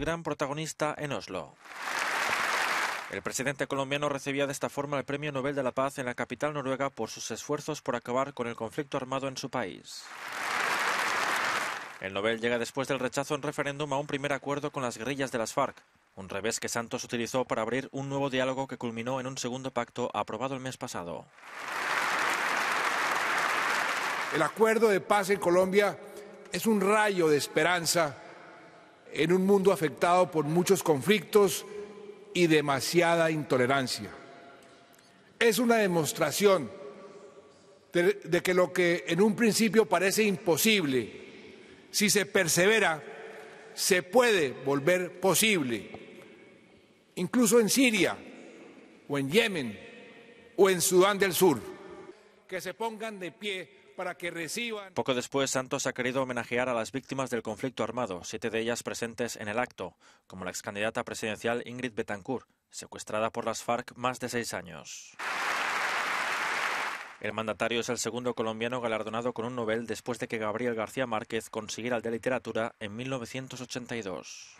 gran protagonista en Oslo. El presidente colombiano recibía de esta forma el Premio Nobel de la Paz en la capital noruega por sus esfuerzos por acabar con el conflicto armado en su país. El Nobel llega después del rechazo en referéndum a un primer acuerdo con las guerrillas de las FARC, un revés que Santos utilizó para abrir un nuevo diálogo que culminó en un segundo pacto aprobado el mes pasado. El acuerdo de paz en Colombia es un rayo de esperanza en un mundo afectado por muchos conflictos y demasiada intolerancia. Es una demostración de, que lo que en un principio parece imposible, si se persevera, se puede volver posible. Incluso en Siria o en Yemen o en Sudán del Sur. Que se pongan de pie para que reciban. Poco después, Santos ha querido homenajear a las víctimas del conflicto armado, siete de ellas presentes en el acto, como la ex candidata presidencial Ingrid Betancourt, secuestrada por las FARC más de seis años. El mandatario es el segundo colombiano galardonado con un Nobel después de que Gabriel García Márquez consiguiera el de literatura en 1982.